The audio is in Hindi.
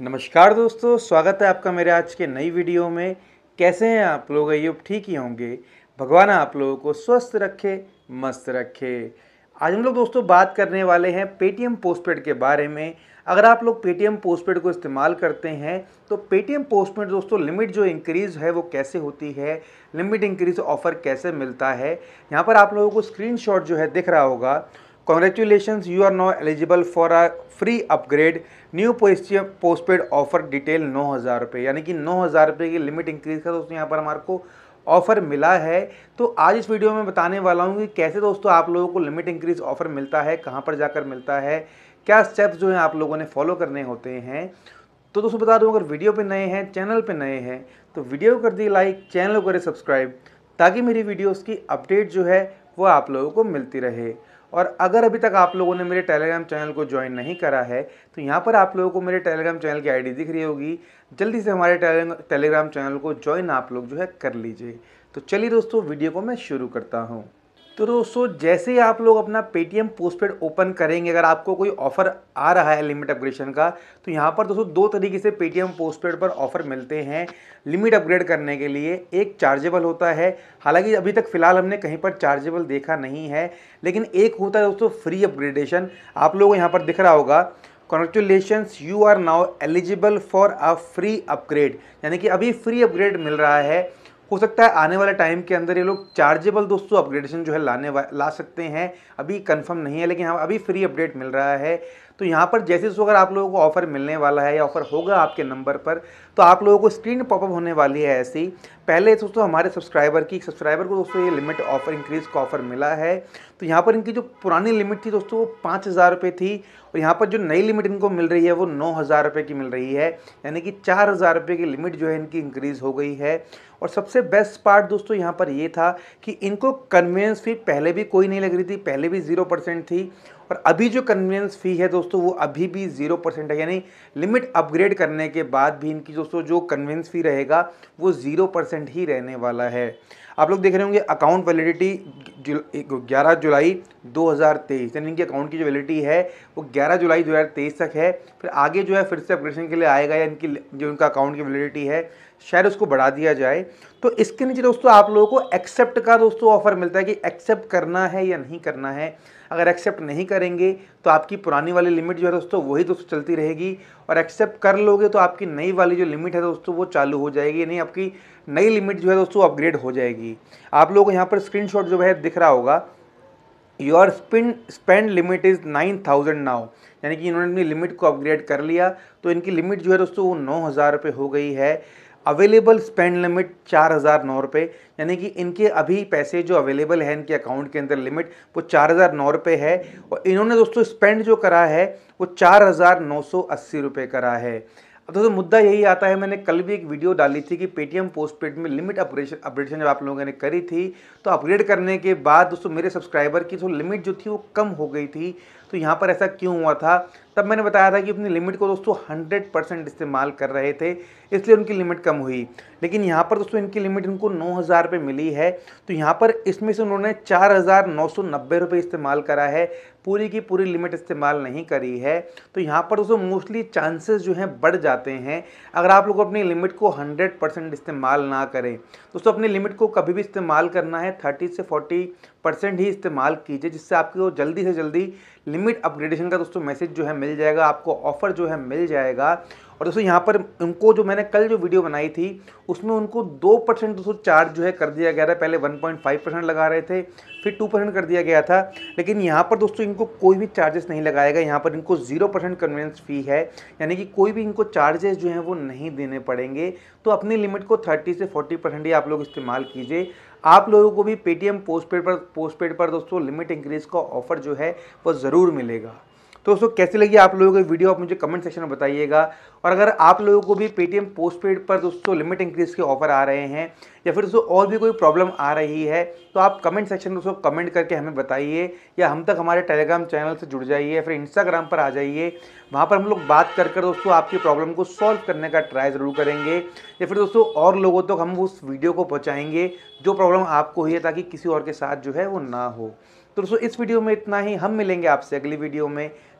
नमस्कार दोस्तों स्वागत है आपका मेरे आज के नई वीडियो में कैसे हैं आप लोग अयुब ठीक ही होंगे भगवान आप लोगों को स्वस्थ रखे मस्त रखे आज हम लोग दोस्तों बात करने वाले हैं पेटीएम पोस्टपेड के बारे में अगर आप लोग पेटीएम पोस्टपेड को इस्तेमाल करते हैं तो पेटीएम पोस्टपेड दोस्तों लिमिट जो इंक्रीज़ है वो कैसे होती है लिमिट इंक्रीज़ ऑफ़र कैसे मिलता है यहाँ पर आप लोगों को स्क्रीनशॉट जो है दिख रहा होगा Congratulations, you are now eligible for a free upgrade new postpaid offer detail नौ हज़ार रुपये यानी कि नौ हज़ार रुपये की लिमिट इंक्रीज का दोस्तों यहाँ पर हमारे को ऑफ़र मिला है तो आज इस वीडियो में बताने वाला हूँ कि कैसे दोस्तों आप लोगों को लिमिट इंक्रीज ऑफ़र मिलता है कहाँ पर जाकर मिलता है क्या स्टेप्स जो हैं आप लोगों ने फॉलो करने होते हैं तो दोस्तों बता दूँ अगर वीडियो पर नए हैं चैनल पर नए हैं तो वीडियो कर दिए लाइक चैनल को करें सब्सक्राइब ताकि मेरी वीडियोज़ की अपडेट जो है वो आप लोगों को मिलती रहे और अगर अभी तक आप लोगों ने मेरे टेलीग्राम चैनल को ज्वाइन नहीं करा है तो यहाँ पर आप लोगों को मेरे टेलीग्राम चैनल की आईडी दिख रही होगी जल्दी से हमारे टेलीग्राम चैनल को ज्वाइन आप लोग जो है कर लीजिए तो चलिए दोस्तों वीडियो को मैं शुरू करता हूँ तो दोस्तों जैसे ही आप लोग अपना पेटीएम पोस्टपेड ओपन करेंगे अगर आपको कोई ऑफर आ रहा है लिमिट अपग्रेडेशन का तो यहाँ पर दोस्तों दो तरीके से पेटीएम पोस्टपेड पर ऑफर मिलते हैं लिमिट अपग्रेड करने के लिए एक चार्जेबल होता है हालांकि अभी तक फ़िलहाल हमने कहीं पर चार्जेबल देखा नहीं है लेकिन एक होता है दोस्तों फ्री अपग्रेडेशन आप लोगों को यहाँ पर दिख रहा होगा congratulations you are now eligible for a free upgrade यानी कि अभी फ्री अपग्रेड मिल रहा है हो सकता है आने वाले टाइम के अंदर ये लोग चार्जेबल दोस्तों अपग्रेडेशन जो है लाने ला सकते हैं अभी कंफर्म नहीं है लेकिन हाँ अभी फ्री अपडेट मिल रहा है तो यहाँ पर जैसे जैसे अगर आप लोगों को ऑफ़र मिलने वाला है या ऑफ़र होगा आपके नंबर पर तो आप लोगों को स्क्रीन पॉपअप होने वाली है ऐसी पहले दोस्तों हमारे सब्सक्राइबर की सब्सक्राइबर को दोस्तों ये लिमिट ऑफ़र इंक्रीज़ का ऑफ़र मिला है तो यहाँ पर इनकी जो पुरानी लिमिट थी दोस्तों वो पाँच हज़ार रुपये थी और यहाँ पर जो नई लिमिट इनको मिल रही है वो नौ हज़ार रुपये की मिल रही है यानी कि चार हज़ार रुपये की लिमिट जो है इनकी इंक्रीज़ हो गई है और सबसे बेस्ट पार्ट दोस्तों यहाँ पर ये था कि इनको कन्वीनियंस फ़ी पहले भी कोई नहीं लग रही थी पहले भी ज़ीरो परसेंट थी और अभी जो कन्वीनियंस फ़ी है दोस्तों दोस्तों वो अभी भी ज़ीरो परसेंट है यानी लिमिट अपग्रेड करने के बाद भी इनकी दोस्तों जो कन्वेंस फ़ी रहेगा वो ज़ीरो परसेंट ही रहने वाला है आप लोग देख रहे होंगे अकाउंट वैलिडिटी ग्यारह जुलाई 2023 यानी इनके अकाउंट की जो वैलिडिटी है वो 11 जुलाई 2023 तक है फिर आगे जो है फिर से अपग्रेडेशन के लिए आएगा या इनकी जो उनका अकाउंट की वैलिडिटी है शायद उसको बढ़ा दिया जाए तो इसके नीचे दोस्तों आप लोगों को एक्सेप्ट का दोस्तों ऑफर मिलता है कि एक्सेप्ट करना है या नहीं करना है अगर एक्सेप्ट नहीं करेंगे तो आपकी पुरानी वाली लिमिट जो है दोस्तों वही दोस्तों चलती रहेगी और एक्सेप्ट कर लोगे तो आपकी नई वाली जो लिमिट है दोस्तों वो चालू हो जाएगी यानी आपकी नई लिमिट जो है दोस्तों अपग्रेड हो जाएगी आप लोगों को यहाँ पर स्क्रीन जो है दिख रहा होगा your spin spend limit is nine thousand now यानी कि इन्होंने अपनी लिमिट को अपग्रेड कर लिया तो इनकी लिमिट जो है दोस्तों वो नौ हज़ार रुपये हो गई है अवेलेबल स्पेंड लिमिट चार हज़ार नौ रुपये यानी कि इनके अभी पैसे जो अवेलेबल हैं इनके अकाउंट के अंदर लिमिट वो चार हज़ार नौ रुपये है और इन्होंने दोस्तों स्पेंड जो करा है वो चार हज़ार नौ सौ अस्सी रुपये करा है अब दोस्तों मुद्दा यही आता है मैंने कल भी एक वीडियो डाली थी कि पेटीएम पोस्टपेड में लिमिट अपग्रेशन अपडेशन जब आप लोगों ने करी थी तो अपग्रेड करने के बाद दोस्तों मेरे सब्सक्राइबर की जो तो लिमिट जो थी वो कम हो गई थी तो यहाँ पर ऐसा क्यों हुआ था तब मैंने बताया था कि अपनी लिमिट को दोस्तों हंड्रेड परसेंट इस्तेमाल कर रहे थे इसलिए उनकी लिमिट कम हुई लेकिन यहाँ पर दोस्तों इनकी लिमिट इनको नौ हज़ार रुपये मिली है तो यहाँ पर इसमें से उन्होंने चार हज़ार नौ सौ नब्बे रुपये इस्तेमाल करा है पूरी की पूरी लिमिट इस्तेमाल नहीं करी है तो यहाँ पर दोस्तों मोस्टली चांसेस जो हैं बढ़ जाते हैं अगर आप लोग अपनी लिमिट को 100 परसेंट इस्तेमाल ना करें दोस्तों अपनी लिमिट को कभी भी इस्तेमाल करना है 30 से फोर्टी परसेंट ही इस्तेमाल कीजिए जिससे आपको जल्दी से जल्दी लिमिट अपग्रेडेशन का दोस्तों मैसेज जो है मिल जाएगा आपको ऑफ़र जो है मिल जाएगा और दोस्तों यहाँ पर उनको जो मैंने कल जो वीडियो बनाई थी उसमें उनको दो परसेंट दोस्तों चार्ज जो है कर दिया गया था पहले वन पॉइंट फाइव परसेंट लगा रहे थे फिर टू परसेंट कर दिया गया था लेकिन यहाँ पर दोस्तों इनको कोई भी चार्जेस नहीं लगाएगा यहाँ पर इनको जीरो परसेंट कन्वेंस फ़ी है यानी कि कोई भी इनको चार्जेस जो हैं वो नहीं देने पड़ेंगे तो अपनी लिमिट को थर्टी से फोर्टी परसेंट ही आप लोग इस्तेमाल कीजिए आप लोगों को भी पेटीएम पेड पर पोस्ट पेड पर दोस्तों लिमिट इंक्रीज का ऑफर जो है वो ज़रूर मिलेगा तो दोस्तों कैसी लगी आप लोगों की वीडियो आप मुझे कमेंट सेक्शन में बताइएगा और अगर आप लोगों को भी पेटीएम पोस्टपेड पर दोस्तों लिमिट इंक्रीज के ऑफर आ रहे हैं या फिर दोस्तों और भी कोई प्रॉब्लम आ रही है तो आप कमेंट सेक्शन में दोस्तों कमेंट करके हमें बताइए या हम तक हमारे टेलीग्राम चैनल से जुड़ जाइए फिर इंस्टाग्राम पर आ जाइए वहाँ पर हम लोग बात कर कर दोस्तों आपकी प्रॉब्लम को सॉल्व करने का ट्राई ज़रूर करेंगे या फिर दोस्तों और लोगों तक तो हम उस वीडियो को पहुँचाएंगे जो प्रॉब्लम आपको हुई है ताकि किसी और के साथ जो है वो ना हो तो दोस्तों इस वीडियो में इतना ही हम मिलेंगे आपसे अगली वीडियो में